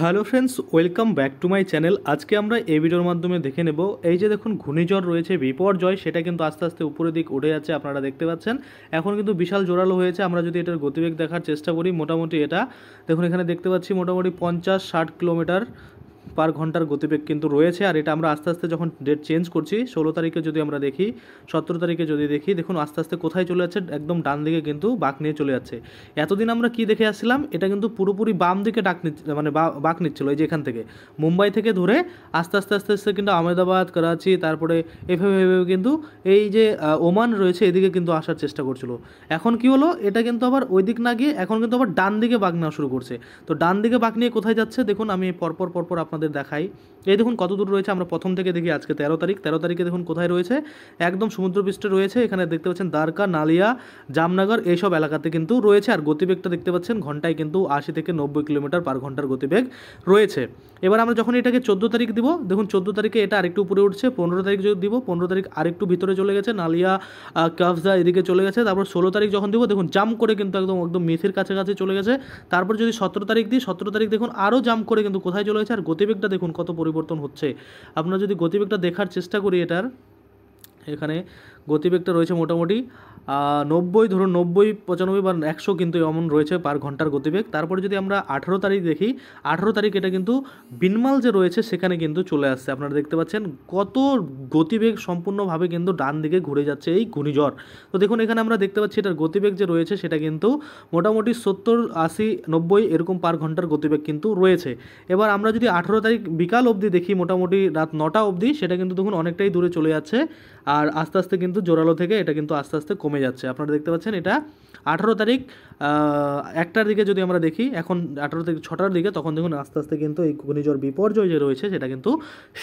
hello friends welcome back to my channel আজকে আমরা এই ভিডিওর মাধ্যমে দেখে নেব এই যে দেখুন ঘূর্ণিঝড় রয়েছে বিপর্যয় সেটা কিন্তু আস্তে আস্তে উপরের দিক উঠে যাচ্ছে আপনারা দেখতে পাচ্ছেন এখন কিন্তু বিশাল জোরালো হয়েছে আমরা যদি এটার গতিবেগ দেখার চেষ্টা করি মোটামুটি এটা দেখুন এখানে দেখতে পাচ্ছি মোটামুটি পঞ্চাশ ষাট কিলোমিটার পার ঘন্টার গতিবেগ কিন্তু রয়েছে আর এটা আমরা আস্তে আস্তে যখন ডেট চেঞ্জ করছি ষোলো তারিখে যদি আমরা দেখি সতেরো তারিখে যদি দেখি দেখুন আস্তে আস্তে কোথায় চলে যাচ্ছে একদম ডান দিকে কিন্তু বাঘ নিয়ে চলে যাচ্ছে এতদিন আমরা কি দেখে আসছিলাম এটা কিন্তু পুরোপুরি বাম দিকে ডাক নিচ্ছে মানে বাঘ নিচ্ছিল এই যে এখান থেকে মুম্বাই থেকে ধরে আস্তে আস্তে আস্তে আস্তে কিন্তু আহমেদাবাদ করাচি তারপরে এভাবে এভাবে কিন্তু এই যে ওমান রয়েছে এদিকে কিন্তু আসার চেষ্টা করছিল এখন কি হলো এটা কিন্তু আবার ওই দিক না গিয়ে এখন কিন্তু আবার ডান দিকে বাঘ নেওয়া শুরু করছে তো ডান দিকে বাঘ নিয়ে কোথায় যাচ্ছে দেখুন আমি পরপর পরপর আপনার আপনাদের দেখাই এই দেখুন কত দূর রয়েছে আমরা প্রথম থেকে দেখি আজকে তেরো তারিখ তেরো তারিখে দেখুন কোথায় রয়েছে একদম সমুদ্রপৃষ্ঠে রয়েছে এখানে দেখতে পাচ্ছেন দ্বারকা নালিয়া জামনগর এইসব এলাকাতে কিন্তু রয়েছে আর গতিবেগটা দেখতে পাচ্ছেন ঘন্টায় কিন্তু আশি থেকে নব্বই কিলোমিটার পার ঘন্টার গতিবেগ রয়েছে এবার আমরা যখন এটাকে চোদ্দো তারিখ দিব দেখুন চোদ্দো তারিখে এটা আরেকটু উপরে উঠছে পনেরো তারিখ যদি দিব পনেরো তারিখ আরেকটু ভিতরে চলে গেছে নালিয়া কাফজা এদিকে চলে গেছে তারপর ষোলো তারিখ যখন দিব দেখুন জাম করে কিন্তু একদম একদম মেথির কাছাকাছি চলে গেছে তারপর যদি সতেরো তারিখ দিই সতেরো তারিখ দেখুন আরও জাম করে কিন্তু কোথায় চলে গেছে আর গতি গতিবেগটা দেখুন কত পরিবর্তন হচ্ছে আপনারা যদি গতিবেগটা দেখার চেষ্টা করি এটার এখানে গতিবেগটা রয়েছে মোটামুটি নব্বই ধরুন নব্বই পঁচানব্বই বা একশো কিন্তু এমন রয়েছে পার ঘন্টার গতিবেগ তারপরে যদি আমরা আঠারো তারিখ দেখি আঠারো তারিখ এটা কিন্তু বিনমাল যে রয়েছে সেখানে কিন্তু চলে আসছে আপনারা দেখতে পাচ্ছেন কত গতিবেগ সম্পূর্ণভাবে কিন্তু ডান দিকে ঘুরে যাচ্ছে এই ঘূর্ণিঝড় তো দেখুন এখানে আমরা দেখতে পাচ্ছি এটার গতিবেগ যে রয়েছে সেটা কিন্তু মোটামুটি সত্তর আশি নব্বই এরকম পার ঘন্টার গতিবেগ কিন্তু রয়েছে এবার আমরা যদি আঠারো তারিখ বিকাল অবধি দেখি মোটামুটি রাত নটা অবধি সেটা কিন্তু দেখুন অনেকটাই দূরে চলে যাচ্ছে আর আস্তে আস্তে কিন্তু জোরালো থেকে এটা কিন্তু আস্তে আস্তে কমে কমে যাচ্ছে আপনারা দেখতে পাচ্ছেন এটা আঠারো তারিখ একটার দিকে যদি আমরা দেখি এখন আঠারো থেকে ছটার দিকে তখন দেখুন আস্তে আস্তে কিন্তু এই ঘূর্ণিঝড় বিপর্যয় যে রয়েছে সেটা কিন্তু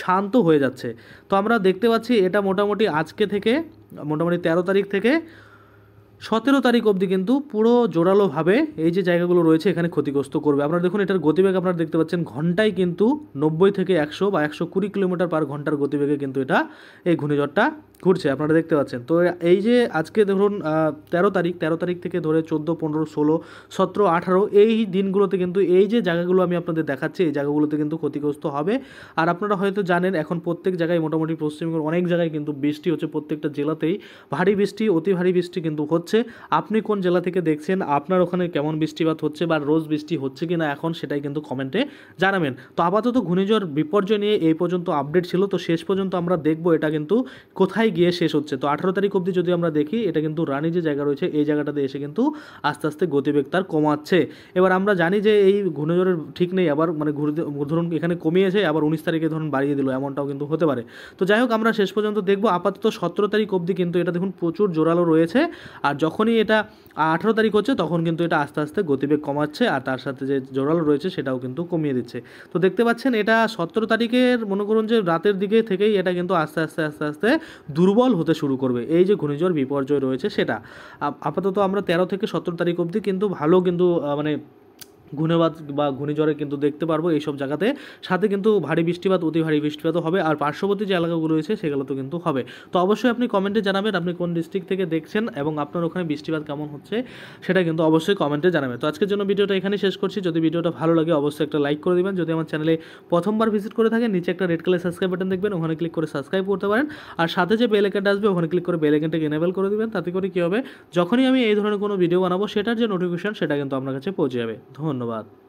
শান্ত হয়ে যাচ্ছে তো আমরা দেখতে পাচ্ছি এটা মোটামুটি আজকে থেকে মোটামুটি তেরো তারিখ থেকে সতেরো তারিখ অবধি কিন্তু পুরো জোরালোভাবে এই যে জায়গাগুলো রয়েছে এখানে ক্ষতিগ্রস্ত করবে আপনারা দেখুন এটার গতিবেগ আপনারা দেখতে পাচ্ছেন ঘন্টায় কিন্তু নব্বই থেকে একশো বা একশো কুড়ি কিলোমিটার পার ঘন্টার গতিবেগে কিন্তু এটা এই ঘূর্ণিঝড়টা ঘুরছে আপনারা দেখতে পাচ্ছেন তো এই যে আজকে ধরুন তেরো তারিখ তেরো তারিখ থেকে ধরে চোদ্দো পনেরো ষোলো সতেরো আঠারো এই দিনগুলোতে কিন্তু এই যে জায়গাগুলো আমি আপনাদের দেখাচ্ছি এই জায়গাগুলোতে কিন্তু ক্ষতিগ্রস্ত হবে আর আপনারা হয়তো জানেন এখন প্রত্যেক জায়গায় মোটামুটি পশ্চিমবঙ্গের অনেক জায়গায় কিন্তু বৃষ্টি হচ্ছে প্রত্যেকটা জেলাতেই ভারী বৃষ্টি অতি ভারী বৃষ্টি কিন্তু হচ্ছে আপনি কোন জেলা থেকে দেখছেন আপনার ওখানে কেমন বৃষ্টিপাত হচ্ছে বা রোজ বৃষ্টি হচ্ছে কি না এখন সেটাই কিন্তু কমেন্টে জানাবেন তো আপাতত ঘূর্ণিঝড় বিপর্যয় নিয়ে এই পর্যন্ত আপডেট ছিল তো শেষ পর্যন্ত আমরা দেখব এটা কিন্তু কোথায় গিয়ে শেষ হচ্ছে তো আঠারো তারিখ অবধি যদি আমরা দেখি এটা কিন্তু রানি যে জায়গা রয়েছে এই জায়গাটাতে এসে কিন্তু আস্তে আস্তে গতিবেগ তার কমাচ্ছে এবার আমরা জানি যে এই ঘূর্ণিঝড়ের ঠিক নেই আবার মানে ধরুন এখানে কমিয়েছে আবার উনিশ তারিখে ধরুন বাড়িয়ে দিল এমনটাও কিন্তু হতে পারে তো যাই হোক আমরা শেষ পর্যন্ত দেখবো আপাতত সতেরো তারিখ অবধি কিন্তু এটা দেখুন প্রচুর জোরালো রয়েছে আর যখনই এটা আঠেরো তারিখ হচ্ছে তখন কিন্তু এটা আস্তে আস্তে গতিবেগ কমাচ্ছে আর তার সাথে যে জোরালো রয়েছে সেটাও কিন্তু কমিয়ে দিচ্ছে তো দেখতে পাচ্ছেন এটা সতেরো তারিখের মনে করুন যে রাতের দিকে থেকেই এটা কিন্তু আস্তে আস্তে আস্তে আস্তে দুর্বল হতে শুরু করবে এই যে ঘূর্ণিঝড় বিপর্যয় রয়েছে সেটা আপাতত আমরা তেরো থেকে সতেরো তারিখ অবধি কিন্তু ভালো কিন্তু মানে ঘূর্ণিবাদ বা ঘূর্ণিঝড়ে কিন্তু দেখতে পারবো এইসব জায়গাতে সাথে কিন্তু ভারী বৃষ্টিপাত অতি ভারী বৃষ্টিপাতও হবে আর পার্শ্ববর্তী যে এলাকাগুলো রয়েছে সেগুলোতেও কিন্তু হবে তো অবশ্যই আপনি কমেন্টে জানাবেন আপনি কোন ডিস্ট্রিক্ট থেকে দেখছেন এবং আপনার ওখানে বৃষ্টিপাত কেমন হচ্ছে সেটা কিন্তু অবশ্যই কমেন্টে জানাবেন তো আজকের জন্য ভিডিওটা এখানে শেষ করছি যদি ভিডিওটা ভালো লাগে অবশ্যই একটা লাইক করে দেবেন যদি আমার চ্যানেলে প্রথমবার ভিজিট করে থাকেন নিচে একটা রেড কালার সাবস্ক্রাইব বাটন দেখবেন ওখানে ক্লিক করে সাবস্ক্রাইব করতে পারেন আর সাথে যে বেল আইকনটা আসবে ওখানে ক্লিক করে বেল আইকনটাকে এনেবেল করে দেবেন তাতে করে কী হবে যখনই আমি এই ধরনের কোনো ভিডিও বানাবো সেটার যে নোটিফিকেশান সেটা কিন্তু আপনার কাছে পৌঁছে যাবে ধন্যবাদ धन्यवाद